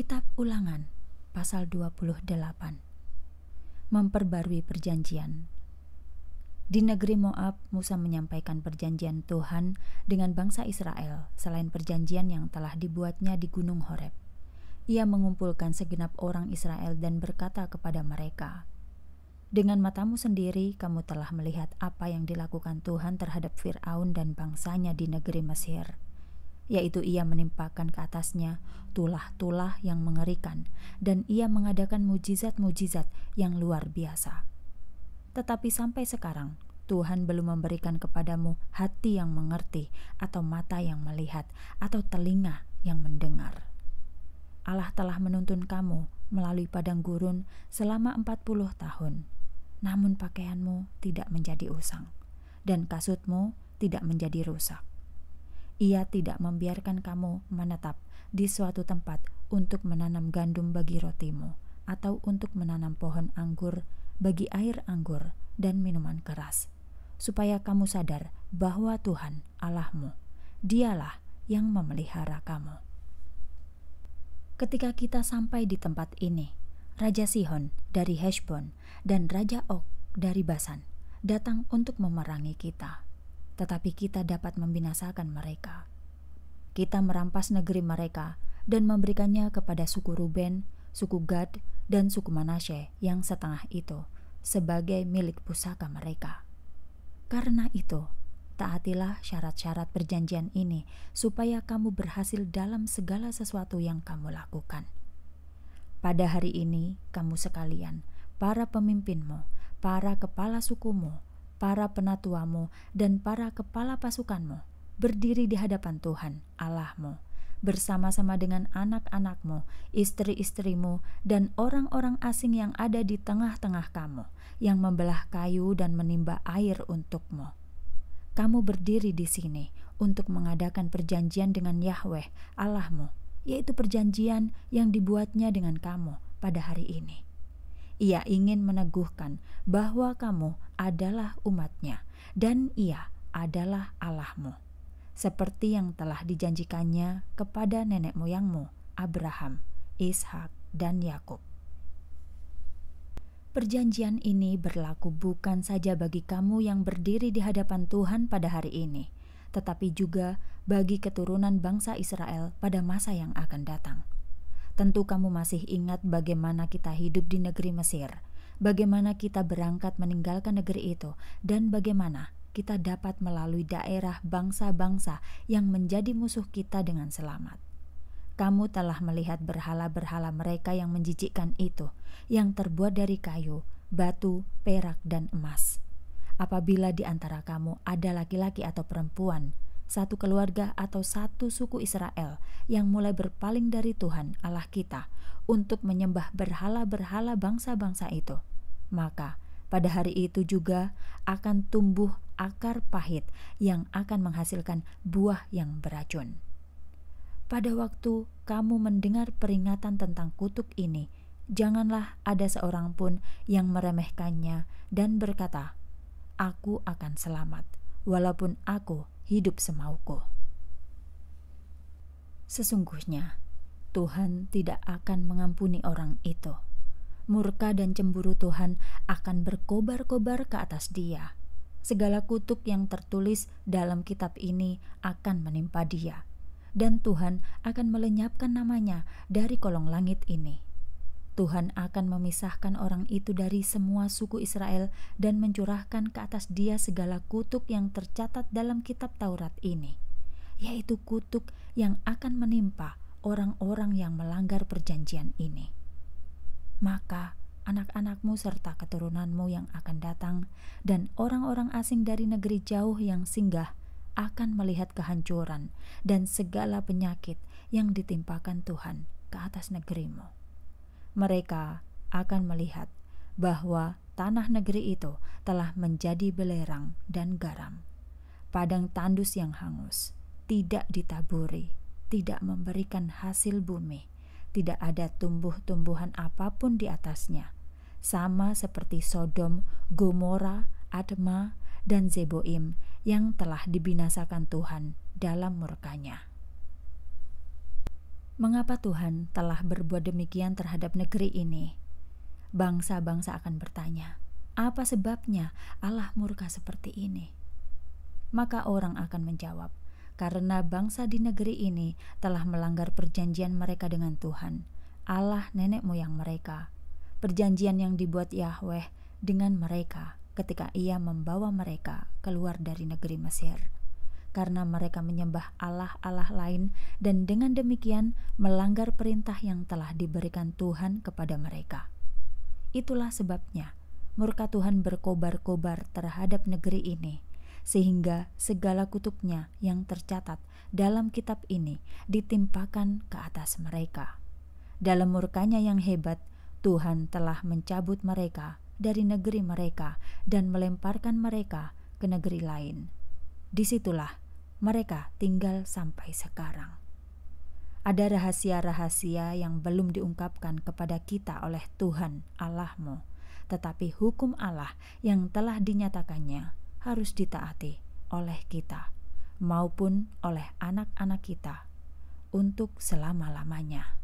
Kitab Ulangan pasal 28 Memperbarui perjanjian Di negeri Moab, Musa menyampaikan perjanjian Tuhan dengan bangsa Israel selain perjanjian yang telah dibuatnya di Gunung Horeb. Ia mengumpulkan segenap orang Israel dan berkata kepada mereka, dengan matamu sendiri, kamu telah melihat apa yang dilakukan Tuhan terhadap Firaun dan bangsanya di negeri Mesir yaitu ia menimpakan ke atasnya tulah-tulah yang mengerikan, dan ia mengadakan mujizat-mujizat yang luar biasa. Tetapi sampai sekarang, Tuhan belum memberikan kepadamu hati yang mengerti, atau mata yang melihat, atau telinga yang mendengar. Allah telah menuntun kamu melalui padang gurun selama 40 tahun. Namun pakaianmu tidak menjadi usang dan kasutmu tidak menjadi rusak. Ia tidak membiarkan kamu menetap di suatu tempat untuk menanam gandum bagi rotimu, atau untuk menanam pohon anggur bagi air anggur dan minuman keras, supaya kamu sadar bahwa Tuhan Allahmu, Dialah yang memelihara kamu. Ketika kita sampai di tempat ini, Raja Sihon dari Heshbon dan Raja Og dari Basan datang untuk memerangi kita tetapi kita dapat membinasakan mereka. Kita merampas negeri mereka dan memberikannya kepada suku Ruben, suku Gad, dan suku Manasye yang setengah itu sebagai milik pusaka mereka. Karena itu, taatilah syarat-syarat perjanjian ini supaya kamu berhasil dalam segala sesuatu yang kamu lakukan. Pada hari ini, kamu sekalian, para pemimpinmu, para kepala sukumu, para penatuamu dan para kepala pasukanmu berdiri di hadapan Tuhan Allahmu bersama-sama dengan anak-anakmu, istri-istrimu, dan orang-orang asing yang ada di tengah-tengah kamu, yang membelah kayu dan menimba air untukmu. Kamu berdiri di sini untuk mengadakan perjanjian dengan Yahweh, Allahmu, yaitu perjanjian yang dibuatnya dengan kamu pada hari ini ia ingin meneguhkan bahwa kamu adalah umatnya dan ia adalah Allahmu. Seperti yang telah dijanjikannya kepada nenek moyangmu, Abraham, Ishak, dan Yakub. Perjanjian ini berlaku bukan saja bagi kamu yang berdiri di hadapan Tuhan pada hari ini, tetapi juga bagi keturunan bangsa Israel pada masa yang akan datang. Tentu kamu masih ingat bagaimana kita hidup di negeri Mesir, bagaimana kita berangkat meninggalkan negeri itu, dan bagaimana kita dapat melalui daerah bangsa-bangsa yang menjadi musuh kita dengan selamat kamu telah melihat berhala-berhala mereka yang menjijikkan itu, yang terbuat dari kayu, batu, perak, dan emas. Apabila di antara kamu ada laki-laki atau perempuan satu keluarga atau satu suku Israel yang mulai berpaling dari Tuhan Allah kita untuk menyembah berhala-berhala bangsa-bangsa itu. Maka pada hari itu juga akan tumbuh akar pahit yang akan menghasilkan buah yang beracun. Pada waktu kamu mendengar peringatan tentang kutuk ini, janganlah ada seorang pun yang meremehkannya dan berkata, "Aku akan selamat." walaupun aku hidup semauku. Sesungguhnya, Tuhan tidak akan mengampuni orang itu. Murka dan cemburu Tuhan akan berkobar-kobar ke atas dia. Segala kutuk yang tertulis dalam kitab ini akan menimpa dia, dan Tuhan akan melenyapkan namanya dari kolong langit ini. Tuhan akan memisahkan orang itu dari semua suku Israel dan mencurahkan ke atas dia segala kutuk yang tercatat dalam kitab Taurat ini, yaitu kutuk yang akan menimpa orang-orang yang melanggar perjanjian ini. Maka anak-anakmu serta keturunanmu yang akan datang dan orang-orang asing dari negeri jauh yang singgah akan melihat kehancuran dan segala penyakit yang ditimpakan Tuhan ke atas negerimu mereka akan melihat bahwa tanah negeri itu telah menjadi belerang dan garam, padang tandus yang hangus, tidak ditaburi, tidak memberikan hasil bumi, tidak ada tumbuh-tumbuhan apapun di atasnya, sama seperti Sodom, Gomora, Adma, dan Zeboim yang telah dibinasakan Tuhan dalam murkanya. Mengapa Tuhan telah berbuat demikian terhadap negeri ini? Bangsa-bangsa akan bertanya, "Apa sebabnya Allah murka seperti ini?" Maka orang akan menjawab, "Karena bangsa di negeri ini telah melanggar perjanjian mereka dengan Tuhan, Allah nenek moyang mereka, perjanjian yang dibuat Yahweh dengan mereka ketika Ia membawa mereka keluar dari negeri Mesir." karena mereka menyembah allah-allah lain dan dengan demikian melanggar perintah yang telah diberikan Tuhan kepada mereka. Itulah sebabnya murka Tuhan berkobar-kobar terhadap negeri ini sehingga segala kutuknya yang tercatat dalam kitab ini ditimpakan ke atas mereka. Dalam murkanya yang hebat, Tuhan telah mencabut mereka dari negeri mereka dan melemparkan mereka ke negeri lain. Disitulah mereka tinggal sampai sekarang. Ada rahasia-rahasia yang belum diungkapkan kepada kita oleh Tuhan Allahmu, tetapi hukum Allah yang telah dinyatakannya harus ditaati oleh kita maupun oleh anak-anak kita untuk selama-lamanya.